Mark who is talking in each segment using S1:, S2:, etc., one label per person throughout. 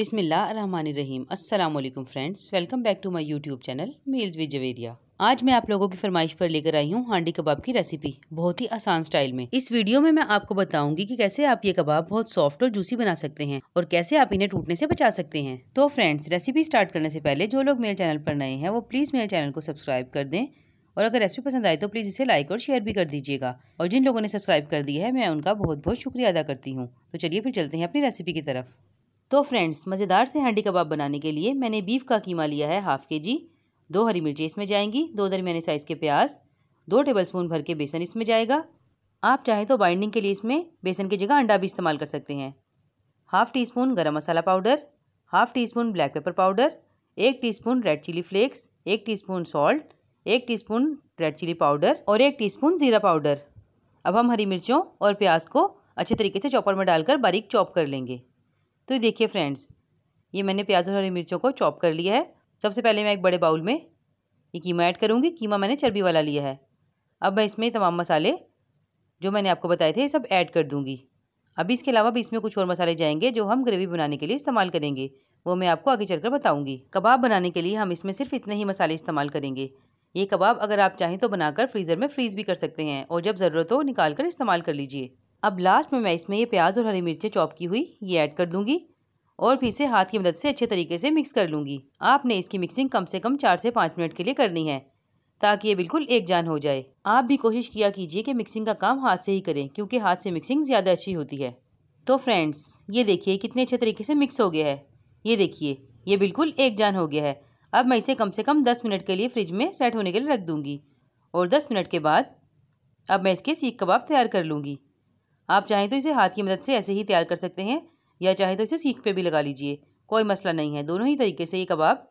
S1: बिसमीम अल्लाम friends welcome back to my YouTube channel meals with Javeria आज मैं आप लोगों की फरमाइश पर लेकर आई हूँ हांडी कबाब की रेसिपी बहुत ही आसान स्टाइल में इस वीडियो में मैं आपको बताऊंगी कि कैसे आप ये कबाब बहुत सॉफ्ट और जूसी बना सकते हैं और कैसे आप इन्हें टूटने से बचा सकते हैं तो फ्रेंड्स रेसिपी स्टार्ट करने से पहले जो लोग मेरे चैनल पर नए हैं वो प्लीज़ मेरे चैनल को सब्सक्राइब कर दें और अगर रेसिपी पसंद आए तो प्लीज़ इसे लाइक और शेयर भी कर दीजिएगा और जिन लोगों ने सब्सक्राइब कर दिया है मैं उनका बहुत बहुत शुक्रिया अदा करती हूँ तो चलिए फिर चलते हैं अपनी रेसिपी की तरफ तो फ्रेंड्स मज़ेदार से हांडी कबाब बनाने के लिए मैंने बीफ का कीमा लिया है हाफ़ के जी दो हरी मिर्ची इसमें जाएंगी दो दरमियाने साइज़ के प्याज दो टेबल स्पून भर के बेसन इसमें जाएगा आप चाहें तो बाइंडिंग के लिए इसमें बेसन की जगह अंडा भी इस्तेमाल कर सकते हैं half teaspoon garam masala powder half teaspoon black pepper powder एक स्पून रेड चिली फ्लेक्स एक स्पून सॉल्ट एक स्पून रेड चिली पाउडर और एक स्पून ज़ीरा पाउडर अब हम हरी मिर्चों और प्याज को अच्छे तरीके से चॉपर में डालकर बारीक चॉप कर लेंगे तो देखिए फ्रेंड्स ये मैंने प्याज और हरी मिर्चों को चॉप कर लिया है सबसे पहले मैं एक बड़े बाउल में ये कीमा ऐड करूँगी कीमा मैंने चर्बी वाला लिया है अब मैं इसमें तमाम मसाले जो मैंने आपको बताए थे ये सब ऐड कर दूँगी अभी इसके अलावा भी इसमें कुछ और मसाले जाएंगे जो हम ग्रेवी बनाने के लिए इस्तेमाल करेंगे वो मैं आपको आगे चलकर बताऊंगी कबाब बनाने के लिए हम इसमें सिर्फ इतने ही मसाले इस्तेमाल करेंगे ये कबाब अगर आप चाहें तो बनाकर फ्रीज़र में फ्रीज़ भी कर सकते हैं और जब ज़रूरत हो निकाल कर इस्तेमाल कर लीजिए अब लास्ट में मैं इसमें ये प्याज और हरी मिर्चें चॉप की हुई ये ऐड कर दूँगी और फिर इसे हाथ की मदद से अच्छे तरीके से मिक्स कर लूँगी आपने इसकी मिक्सिंग कम से कम चार से पाँच मिनट के लिए करनी है ताकि ये बिल्कुल एक जान हो जाए आप भी कोशिश किया कीजिए कि मिक्सिंग का काम हाथ से ही करें क्योंकि हाथ से मिक्सिंग ज़्यादा अच्छी होती है तो फ्रेंड्स ये देखिए कितने अच्छे तरीके से मिक्स हो गया है ये देखिए ये बिल्कुल एक जान हो गया है अब मैं इसे कम से कम दस मिनट के लिए फ्रिज में सेट होने के लिए रख दूँगी और दस मिनट के बाद अब मैं इसके सीख कबाब तैयार कर लूँगी आप चाहें तो इसे हाथ की मदद से ऐसे ही तैयार कर सकते हैं या चाहें तो इसे सीख पे भी लगा लीजिए कोई मसला नहीं है दोनों ही तरीके से ये कबाब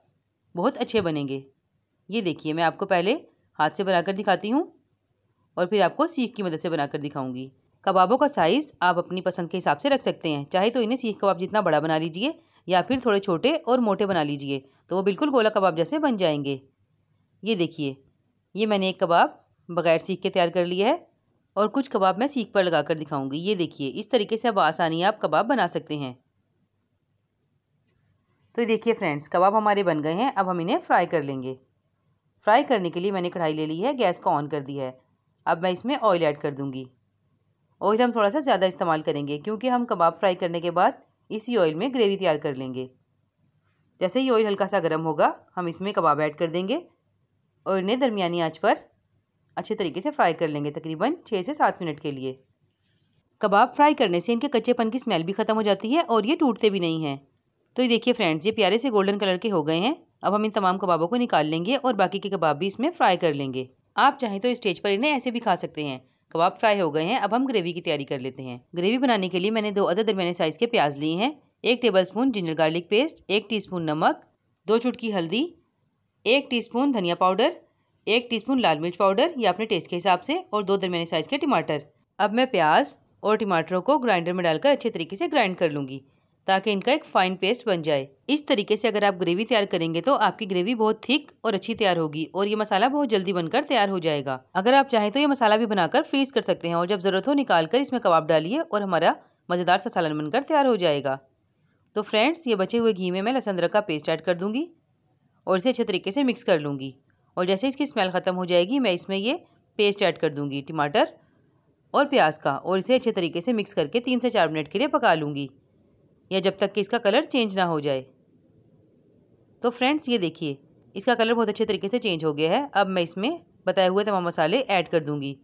S1: बहुत अच्छे बनेंगे ये देखिए मैं आपको पहले हाथ से बनाकर दिखाती हूँ और फिर आपको सीख की मदद से बनाकर दिखाऊंगी कबाबों का साइज़ आप अपनी पसंद के हिसाब से रख सकते हैं चाहे तो इन्हें सीख कबाब जितना बड़ा बना लीजिए या फिर थोड़े छोटे और मोटे बना लीजिए तो वो बिल्कुल गोला कबाब जैसे बन जाएंगे ये देखिए ये मैंने एक कबाब बग़ैर सीख के तैयार कर लिया है और कुछ कबाब मैं सीख पर लगा कर दिखाऊँगी ये देखिए इस तरीके से अब आसानी आप कबाब बना सकते हैं तो देखिए फ्रेंड्स कबाब हमारे बन गए हैं अब हम इन्हें फ्राई कर लेंगे फ्राई करने के लिए मैंने कढ़ाई ले ली है गैस को ऑन कर दिया है अब मैं इसमें ऑयल ऐड कर दूँगी ऑयल हम थोड़ा सा ज़्यादा इस्तेमाल करेंगे क्योंकि हम कबाब फ्राई करने के बाद इसी ऑयल में ग्रेवी तैयार कर लेंगे जैसे ही ऑयल हल्का सा गर्म होगा हम इसमें कबाब ऐड कर देंगे और इन्हें दरमिया आँच पर अच्छे तरीके से फ्राई कर लेंगे तकरीबन छः से सात मिनट के लिए कबाब फ्राई करने से इनके कच्चेपन की स्मेल भी ख़त्म हो जाती है और ये टूटते भी नहीं हैं तो ये देखिए फ्रेंड्स ये प्यारे से गोल्डन कलर के हो गए हैं अब हम इन तमाम कबाबों को निकाल लेंगे और बाकी के कबाब भी इसमें फ्राई कर लेंगे आप चाहें तो स्टेज पर इन्हें ऐसे भी खा सकते हैं कबाब फ्राई हो गए हैं अब हम ग्रेवी की तैयारी कर लेते हैं ग्रेवी बनाने के लिए मैंने दो अदर दरमियाने साइज़ के प्याज लिए हैं एक स्पून जिंजर गार्लिक पेस्ट एक टी नमक दो चुटकी हल्दी एक टी धनिया पाउडर एक टीस्पून लाल मिर्च पाउडर या अपने टेस्ट के हिसाब से और दो दरमियाने साइज़ के टमाटर अब मैं प्याज और टमाटरों को ग्राइंडर में डालकर अच्छे तरीके से ग्राइंड कर लूँगी ताकि इनका एक फाइन पेस्ट बन जाए इस तरीके से अगर आप ग्रेवी तैयार करेंगे तो आपकी ग्रेवी बहुत थिक और अच्छी तैयार होगी और ये मसाला बहुत जल्दी बनकर तैयार हो जाएगा अगर आप चाहें तो ये मसाला भी बनाकर फ्रीज कर सकते हैं और जब ज़रूरत हो निकाल कर इसमें कबाब डालिए और हमारा मज़ेदार सा सालन बनकर तैयार हो जाएगा तो फ्रेंड्स ये बचे हुए घी में मैं लसंदरा का पेस्ट ऐड कर दूँगी और इसे अच्छे तरीके से मिक्स कर लूँगी और जैसे इसकी स्मेल ख़त्म हो जाएगी मैं इसमें ये पेस्ट ऐड कर दूँगी टमाटर और प्याज का और इसे अच्छे तरीके से मिक्स करके तीन से चार मिनट के लिए पका लूँगी या जब तक कि इसका कलर चेंज ना हो जाए तो फ्रेंड्स ये देखिए इसका कलर बहुत अच्छे तरीके से चेंज हो गया है अब मैं इसमें बताए हुए तमाम मसाले ऐड कर दूँगी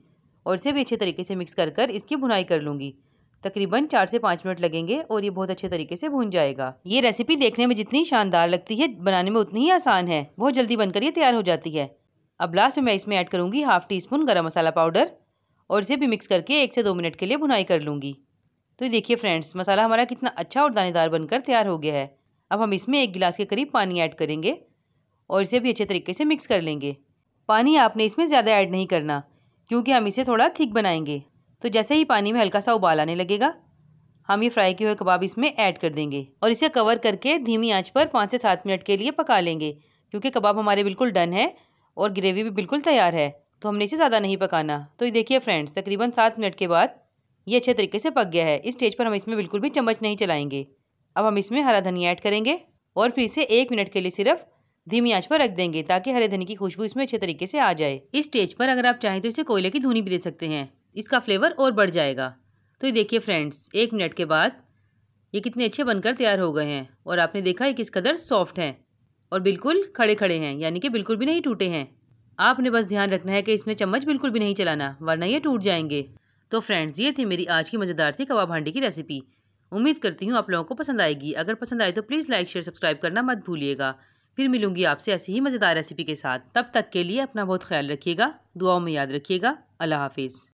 S1: और इसे भी अच्छे तरीके से मिक्स कर कर इसकी भुनाई कर लूँगी तकरीबन चार से पाँच मिनट लगेंगे और ये बहुत अच्छे तरीके से भून जाएगा ये रेसिपी देखने में जितनी शानदार लगती है बनाने में उतनी ही आसान है बहुत जल्दी बनकर ये तैयार हो जाती है अब लास्ट में मैं इसमें ऐड करूँगी half teaspoon garam masala powder और इसे भी मिक्स करके एक से दो मिनट के लिए भुनाई कर लूँगी तो ये देखिए फ्रेंड्स मसाला हमारा कितना अच्छा और दानेदार बनकर तैयार हो गया है अब हम इसमें एक गिलास के करीब पानी ऐड करेंगे और इसे भी अच्छे तरीके से मिक्स कर लेंगे पानी आपने इसमें ज़्यादा ऐड नहीं करना क्योंकि हम इसे थोड़ा थिक बनाएंगे तो जैसे ही पानी में हल्का सा उबाल आने लगेगा हम ये फ्राई किए हुए कबाब इसमें ऐड कर देंगे और इसे कवर करके धीमी आंच पर पाँच से सात मिनट के लिए पका लेंगे क्योंकि कबाब हमारे बिल्कुल डन है और ग्रेवी भी बिल्कुल तैयार है तो हमने इसे ज़्यादा नहीं पकाना तो ये देखिए फ्रेंड्स तकरीबन सात मिनट के बाद ये अच्छे तरीके से पक गया है इस स्टेज पर हम इसमें बिल्कुल भी चम्मच नहीं चलाएंगे अब हम इसमें हरा धनिया ऐड करेंगे और फिर इसे एक मिनट के लिए सिर्फ धीमी आंच पर रख देंगे ताकि हरे धनी की खुशबू इसमें अच्छे तरीके से आ जाए इस स्टेज पर अगर आप चाहें तो इसे कोयले की धुनी भी दे सकते हैं इसका फ्लेवर और बढ़ जाएगा तो ये देखिए फ्रेंड्स एक मिनट के बाद ये कितने अच्छे बनकर तैयार हो गए हैं और आपने देखा ये किस कदर सॉफ्ट हैं और बिल्कुल खड़े खड़े हैं यानी कि बिल्कुल भी नहीं टूटे हैं आपने बस ध्यान रखना है कि इसमें चम्मच बिल्कुल भी नहीं चलाना वरना ये टूट जाएंगे तो फ्रेंड्स ये थी मेरी आज की मज़ेदार सी कबाब हांडी की रेसिपी उम्मीद करती हूँ आप लोगों को पसंद आएगी अगर पसंद आए तो प्लीज़ लाइक शेयर सब्सक्राइब करना मत भूलिएगा फिर मिलूंगी आपसे ऐसी ही मज़ेदार रेसिपी के साथ तब तक के लिए अपना बहुत ख्याल रखिएगा दुआओं में याद रखिएगा अल्लाह हाफिज़